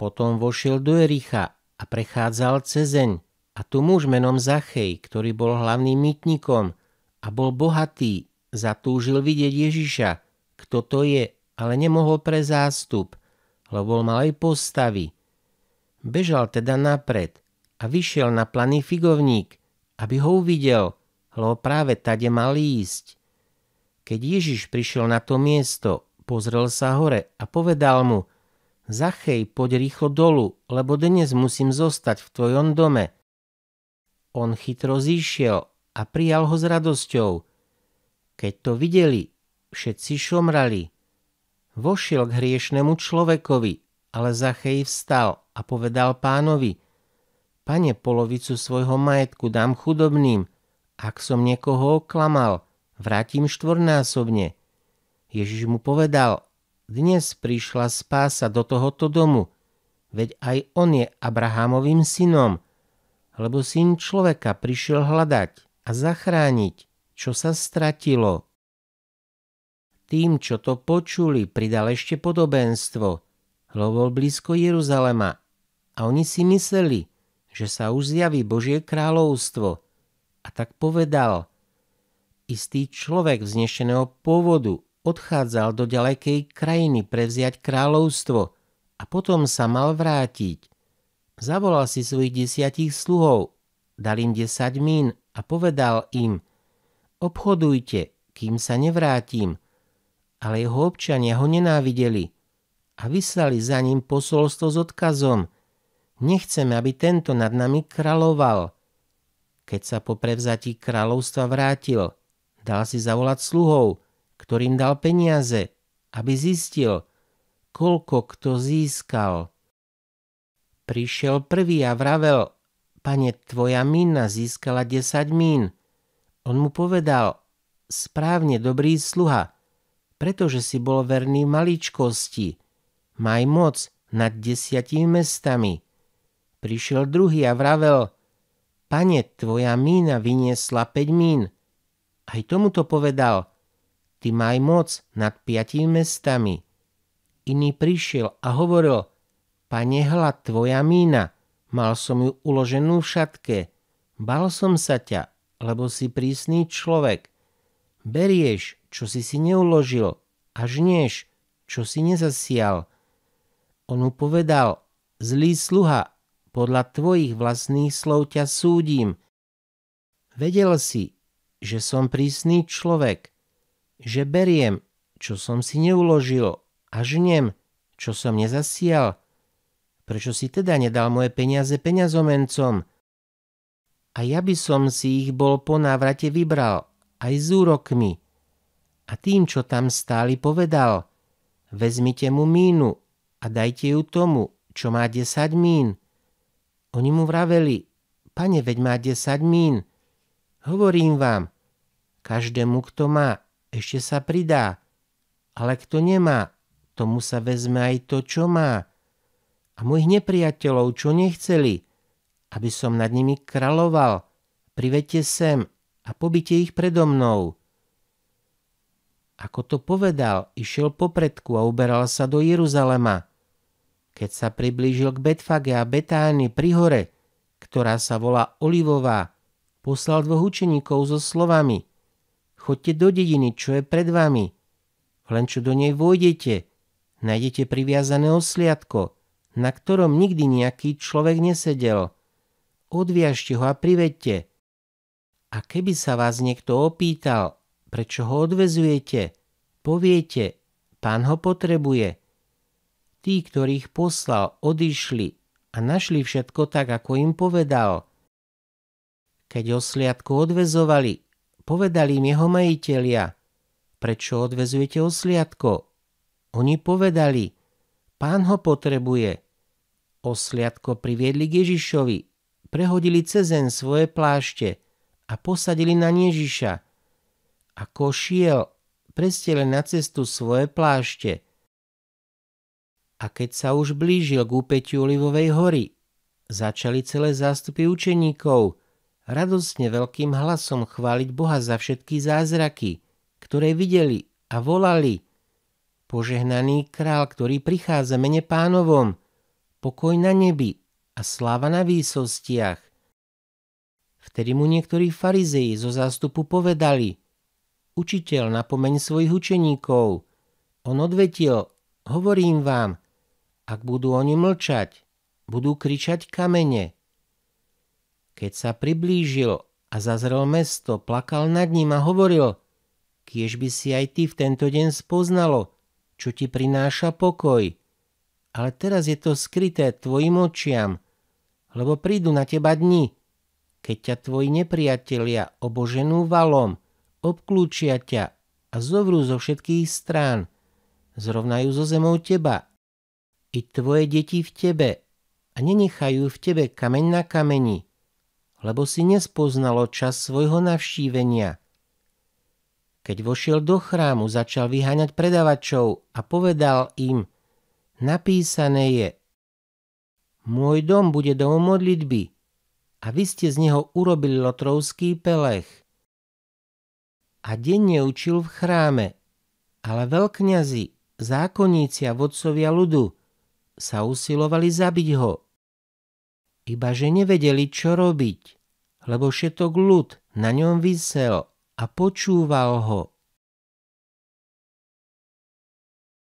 Potom vošiel do Ericha a prechádzal cezeň. A tu muž menom Zachej, ktorý bol hlavným mytnikom a bol bohatý, zatúžil vidieť Ježiša, kto to je, ale nemohol pre zástup, lebo bol malej postavy. Bežal teda napred a vyšiel na planý figovník, aby ho uvidel, lebo práve tade mal ísť. Keď Ježiš prišiel na to miesto, pozrel sa hore a povedal mu – Zachej, poď rýchlo dolu, lebo dnes musím zostať v tvojom dome. On chytro zišiel a prijal ho s radosťou. Keď to videli, všetci šomrali. Vošiel k hriešnemu človekovi, ale Zachej vstal a povedal pánovi, Pane, polovicu svojho majetku dám chudobným, ak som niekoho oklamal, vrátim štvornásobne. Ježiš mu povedal, dnes prišla spása do tohoto domu, veď aj on je Abrahámovým synom, lebo syn človeka prišiel hľadať a zachrániť, čo sa stratilo. Tým, čo to počuli, pridal ešte podobenstvo, lebo blízko Jeruzalema a oni si mysleli, že sa už zjaví Božie kráľovstvo. A tak povedal, istý človek vznešeného pôvodu odchádzal do ďalekej krajiny prevziať kráľovstvo a potom sa mal vrátiť. Zavolal si svojich desiatich sluhov, dal im desať mín a povedal im, obchodujte, kým sa nevrátim. Ale jeho občania ho nenávideli a vyslali za ním posolstvo s odkazom Nechceme, aby tento nad nami kráľoval. Keď sa po prevzatí kráľovstva vrátil, dal si zavolať sluhov – ktorým dal peniaze, aby zistil, koľko kto získal. Prišiel prvý a vravel, pane, tvoja mina získala 10 mín. On mu povedal, správne dobrý sluha, pretože si bol verný maličkosti. Maj moc nad desiatimi mestami. Prišiel druhý a vravel, pane, tvoja mína vyniesla 5 mín. Aj tomuto povedal, ty maj moc nad piatimi mestami. Iný prišiel a hovoril, pane hlad tvoja mína, mal som ju uloženú v šatke, bal som sa ťa, lebo si prísný človek. Berieš, čo si si neuložil, a žnieš, čo si nezasial. On mu povedal, zlý sluha, podľa tvojich vlastných slov ťa súdím. Vedel si, že som prísný človek, že beriem, čo som si neuložil a žnem, čo som nezasial. Prečo si teda nedal moje peniaze peňazomencom? A ja by som si ich bol po návrate vybral, aj s úrokmi. A tým, čo tam stáli, povedal, vezmite mu mínu a dajte ju tomu, čo má 10 mín. Oni mu vraveli, pane, veď má 10 mín. Hovorím vám, každému, kto má, ešte sa pridá. Ale kto nemá, tomu sa vezme aj to, čo má. A mojich nepriateľov, čo nechceli, aby som nad nimi kraloval, privete sem a pobite ich predo mnou. Ako to povedal, išiel popredku a uberal sa do Jeruzalema. Keď sa priblížil k Betfage a Betáni pri hore, ktorá sa volá Olivová, poslal dvoch učeníkov so slovami – chodte do dediny, čo je pred vami. Len čo do nej vôjdete, nájdete priviazané osliadko, na ktorom nikdy nejaký človek nesedel. Odviažte ho a privedte. A keby sa vás niekto opýtal, prečo ho odvezujete, poviete, pán ho potrebuje. Tí, ktorých poslal, odišli a našli všetko tak, ako im povedal. Keď osliadko odvezovali, Povedali im jeho majitelia, prečo odvezujete osliadko? Oni povedali, pán ho potrebuje. Osliadko priviedli k Ježišovi, prehodili cezen svoje plášte a posadili na Ježiša. Ako šiel, prestiele na cestu svoje plášte. A keď sa už blížil k úpeťu Olivovej hory, začali celé zástupy učeníkov – radosne veľkým hlasom chváliť Boha za všetky zázraky, ktoré videli a volali. Požehnaný král, ktorý prichádza mene pánovom, pokoj na nebi a sláva na výsostiach. Vtedy mu niektorí farizeji zo zástupu povedali Učiteľ, napomeň svojich učeníkov. On odvetil, hovorím vám, ak budú oni mlčať, budú kričať kamene. Keď sa priblížil a zazrel mesto, plakal nad ním a hovoril, kiež by si aj ty v tento deň spoznalo, čo ti prináša pokoj. Ale teraz je to skryté tvojim očiam, lebo prídu na teba dni, keď ťa tvoji nepriatelia oboženú valom, obklúčia ťa a zovrú zo všetkých strán, zrovnajú zo zemou teba i tvoje deti v tebe a nenechajú v tebe kameň na kameni lebo si nespoznalo čas svojho navštívenia. Keď vošiel do chrámu, začal vyháňať predavačov a povedal im, napísané je, môj dom bude domom modlitby a vy ste z neho urobili lotrovský pelech. A denne učil v chráme, ale veľkňazi, zákonníci a vodcovia ľudu sa usilovali zabiť ho, iba že nevedeli, čo robiť, lebo všetok ľud na ňom vysel a počúval ho.